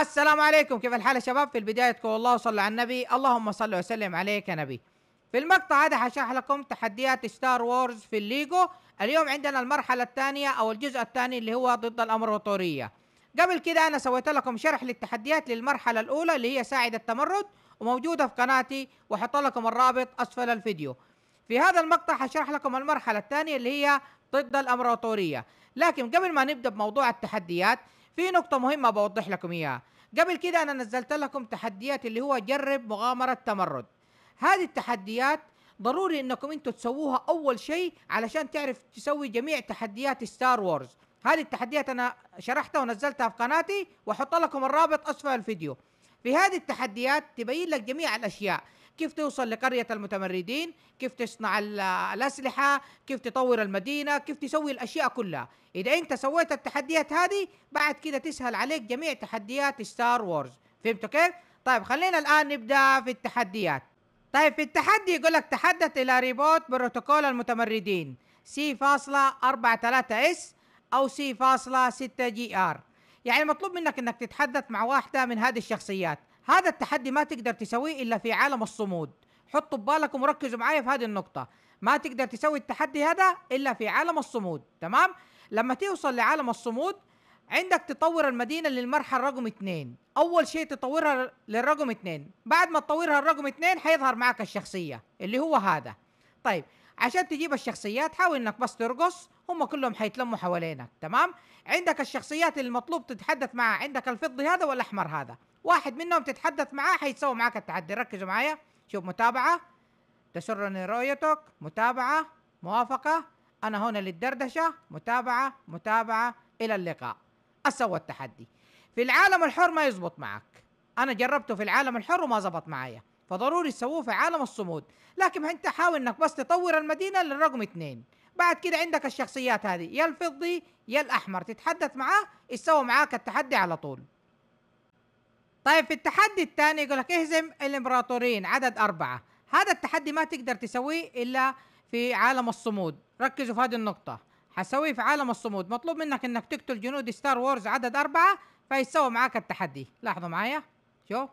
السلام عليكم كيف الحال يا شباب في البداية تقول الله وصلوا على النبي اللهم صل وسلم عليك يا نبي في المقطع هذا حشرح لكم تحديات ستار وورز في الليجو اليوم عندنا المرحلة الثانية او الجزء الثاني اللي هو ضد الامبراطورية قبل كده انا سويت لكم شرح للتحديات للمرحلة الاولى اللي هي ساعد التمرد وموجودة في قناتي وحط لكم الرابط أسفل الفيديو في هذا المقطع هشرح لكم المرحلة الثانية اللي هي ضد الأمبراطورية لكن قبل ما نبدأ بموضوع التحديات في نقطة مهمة بوضح لكم إياها قبل كده أنا نزلت لكم تحديات اللي هو جرب مغامرة تمرد هذه التحديات ضروري انكم انتوا تسووها اول شيء علشان تعرف تسوي جميع تحديات ستار وورز هذه التحديات انا شرحتها ونزلتها في قناتي واحط لكم الرابط اسفل الفيديو في هذه التحديات تبين لك جميع الأشياء كيف توصل لقرية المتمردين كيف تصنع الأسلحة كيف تطور المدينة كيف تسوي الأشياء كلها إذا أنت سويت التحديات هذه بعد كده تسهل عليك جميع تحديات ستار وورز فهمتوا كيف؟ طيب خلينا الآن نبدأ في التحديات طيب في التحدي يقول لك تحدث إلى ريبوت بروتوكول المتمردين سي فاصلة أربعة ثلاثة اس أو سي فاصلة ستة جي ار يعني مطلوب منك انك تتحدث مع واحده من هذه الشخصيات هذا التحدي ما تقدر تسويه الا في عالم الصمود حطوا ببالكم وركزوا معايا في هذه النقطه ما تقدر تسوي التحدي هذا الا في عالم الصمود تمام لما توصل لعالم الصمود عندك تطور المدينه للمرحله رقم اثنين اول شيء تطورها للرقم اثنين بعد ما تطورها للرقم اثنين حيظهر معك الشخصيه اللي هو هذا طيب عشان تجيب الشخصيات حاول انك بس ترقص هم كلهم حيتلموا حوالينك تمام عندك الشخصيات المطلوب تتحدث معها عندك الفضي هذا والاحمر هذا واحد منهم تتحدث معاه حيتسوي معاك التحدي ركزوا معايا شوف متابعه تسرني رؤيتك متابعه موافقه انا هنا للدردشه متابعه متابعه الى اللقاء اسوى التحدي في العالم الحر ما يزبط معك انا جربته في العالم الحر وما زبط معايا فضروري تسووه في عالم الصمود لكن انت حاول انك بس تطور المدينه للرقم اثنين بعد كده عندك الشخصيات هذه يا الفضي يا الاحمر تتحدث معاه يسوي معاك التحدي على طول طيب في التحدي الثاني يقول لك اهزم الامبراطورين عدد أربعة هذا التحدي ما تقدر تسويه إلا في عالم الصمود ركزوا في هذه النقطة حسويه في عالم الصمود مطلوب منك انك تقتل جنود ستار وورز عدد أربعة فيسوي معاك التحدي لاحظوا معايا شوف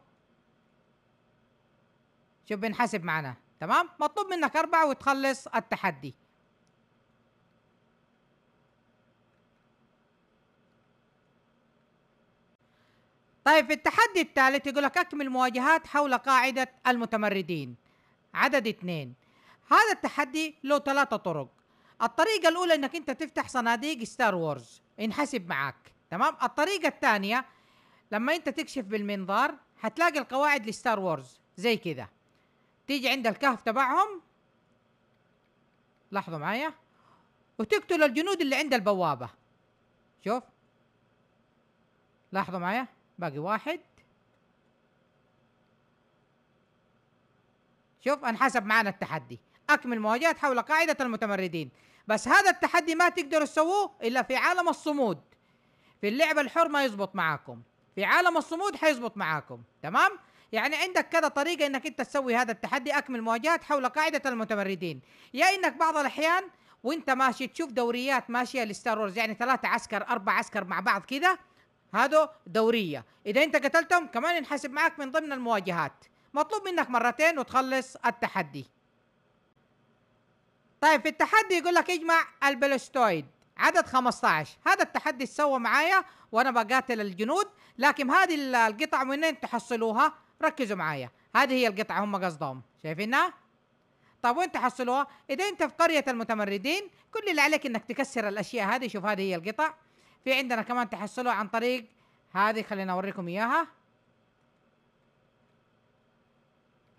شوف بنحسب معنا تمام مطلوب منك أربعة وتخلص التحدي طيب في التحدي الثالث يقول لك أكمل مواجهات حول قاعدة المتمردين عدد اثنين هذا التحدي له ثلاثة طرق الطريقة الأولى إنك أنت تفتح صناديق ستار وورز انحسب معك تمام الطريقة الثانية لما أنت تكشف بالمنظار هتلاقي القواعد لستار وورز زي كذا تيجي عند الكهف تبعهم لاحظوا معايا وتقتل الجنود اللي عند البوابة شوف لاحظوا معايا باقي واحد شوف انحسب معانا التحدي اكمل مواجهات حول قاعدة المتمردين بس هذا التحدي ما تقدروا تسووه الا في عالم الصمود في اللعبة الحر ما يزبط معاكم في عالم الصمود حيزبط معاكم تمام يعني عندك كذا طريقه انك انت تسوي هذا التحدي اكمل مواجهات حول قاعده المتمردين يا انك بعض الاحيان وانت ماشي تشوف دوريات ماشيه لستار وورز يعني ثلاثه عسكر اربع عسكر مع بعض كذا هذا دوريه اذا انت قتلتهم كمان ينحسب معك من ضمن المواجهات مطلوب منك مرتين وتخلص التحدي طيب في التحدي يقول لك اجمع البلستويد عدد 15 هذا التحدي سوى معايا وانا بقاتل الجنود لكن هذه القطع منين تحصلوها ركزوا معايا هذه هي القطعه هم قصدهم شايفينها طب وين تحصلوها اذا انت في قريه المتمردين كل اللي عليك انك تكسر الاشياء هذه شوف هذه هي القطع في عندنا كمان تحصلوها عن طريق هذه خلينا اوريكم اياها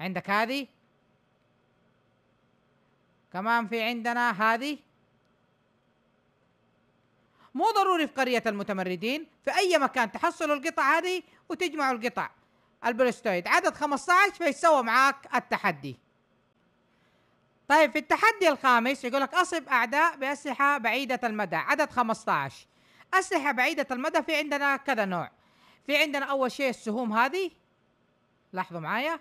عندك هذه كمان في عندنا هذه مو ضروري في قرية المتمردين في أي مكان تحصلوا القطع هذه وتجمعوا القطع البولستويد عدد 15 فيتسوى معاك التحدي طيب في التحدي الخامس يقول لك اصب اعداء باسلحه بعيده المدى عدد 15 اسلحه بعيده المدى في عندنا كذا نوع في عندنا اول شيء السهوم هذه لاحظوا معايا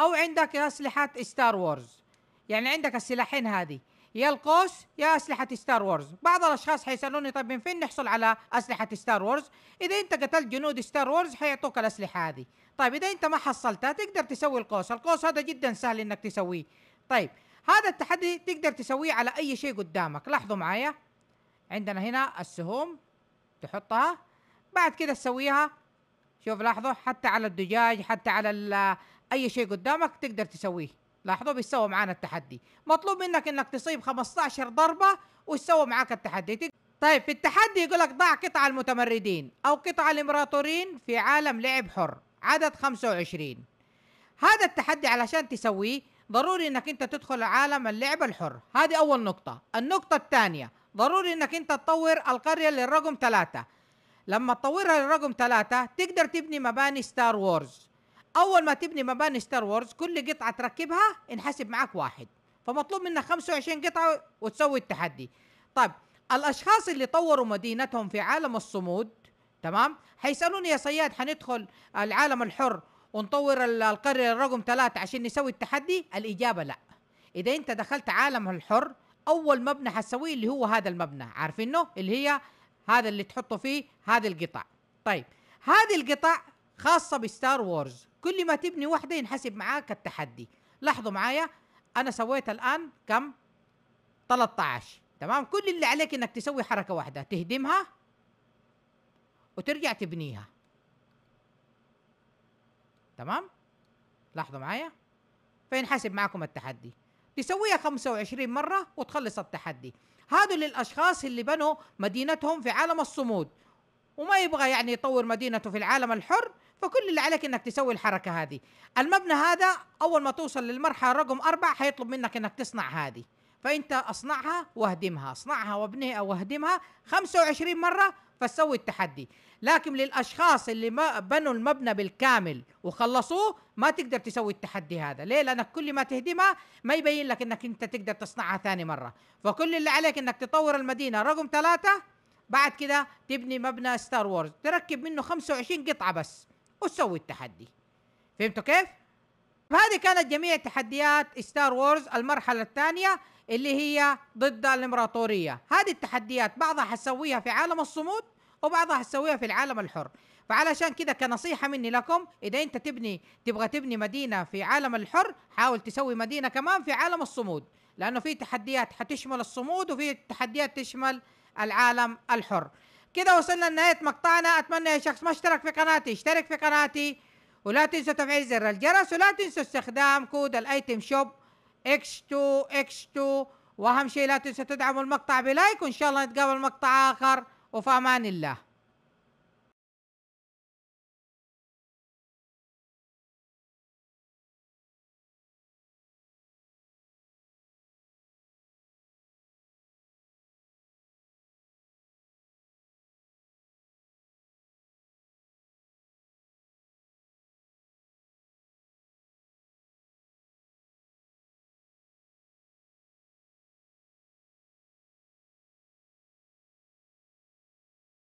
او عندك اسلحه ستار وورز يعني عندك السلاحين هذه يا القوس يا أسلحة ستار وورز بعض الأشخاص حيسألوني طيب من فين نحصل على أسلحة ستار وورز إذا أنت قتلت جنود ستار وورز حيعطوك الأسلحة هذه طيب إذا أنت ما حصلتها تقدر تسوي القوس القوس هذا جدا سهل إنك تسويه طيب هذا التحدي تقدر تسويه على أي شيء قدامك لاحظوا معايا عندنا هنا السهوم تحطها بعد كده تسويها شوف لاحظوا حتى على الدجاج حتى على اي شيء قدامك تقدر تسويه لاحظوا بيسووا معانا التحدي مطلوب منك انك تصيب 15 ضربه ويسووا معاك التحدي طيب في التحدي يقول لك ضع قطع المتمردين او قطع الامبراطورين في عالم لعب حر عدد 25 هذا التحدي علشان تسويه ضروري انك انت تدخل عالم اللعب الحر هذه اول نقطه النقطه الثانيه ضروري انك انت تطور القريه للرقم ثلاثة لما تطورها للرقم ثلاثة تقدر تبني مباني ستار وورز اول ما تبني مباني ستار وورز كل قطعه تركبها انحسب معاك واحد فمطلوب منك 25 قطعه وتسوي التحدي طيب الاشخاص اللي طوروا مدينتهم في عالم الصمود تمام حيسالوني يا صياد حندخل العالم الحر ونطور القرية رقم ثلاثة عشان نسوي التحدي الإجابة لا إذا أنت دخلت عالم الحر أول مبنى حتسويه اللي هو هذا المبنى عارفينه اللي هي هذا اللي تحطه فيه هذه القطع طيب هذه القطع خاصه بستار وورز كل ما تبني واحده ينحسب معاك التحدي لاحظوا معايا انا سويت الان كم 13 تمام كل اللي عليك انك تسوي حركه واحده تهدمها وترجع تبنيها تمام لاحظوا معايا فينحسب معاكم التحدي تسويها 25 مره وتخلص التحدي هذول للاشخاص اللي بنوا مدينتهم في عالم الصمود وما يبغى يعني يطور مدينته في العالم الحر فكل اللي عليك انك تسوي الحركه هذه المبنى هذا اول ما توصل للمرحله رقم أربعة حيطلب منك انك تصنع هذه فانت اصنعها واهدمها اصنعها وابنها واهدمها 25 مره فتسوي التحدي لكن للاشخاص اللي ما بنوا المبنى بالكامل وخلصوه ما تقدر تسوي التحدي هذا ليه لانك كل ما تهدمها ما يبين لك انك انت تقدر تصنعها ثاني مره فكل اللي عليك انك تطور المدينه رقم ثلاثة بعد كده تبني مبنى ستار وورز تركب منه 25 قطعه بس وسوي التحدي فهمتوا كيف؟ فهذه كانت جميع تحديات ستار وورز المرحلة الثانية اللي هي ضد الامبراطورية هذه التحديات بعضها حسويها في عالم الصمود وبعضها حسويها في العالم الحر فعلشان كده كنصيحة مني لكم إذا أنت تبني تبغى تبني مدينة في عالم الحر حاول تسوي مدينة كمان في عالم الصمود لأنه في تحديات حتشمل الصمود وفي تحديات تشمل العالم الحر كده وصلنا لنهاية مقطعنا أتمنى يا شخص ما اشترك في قناتي اشترك في قناتي ولا تنسوا تفعيل زر الجرس ولا تنسوا استخدام كود الايتم شوب اكس 2 اكس 2 واهم شيء لا تنسوا تدعموا المقطع بلايك وان شاء الله نتقابل مقطع اخر وفي امان الله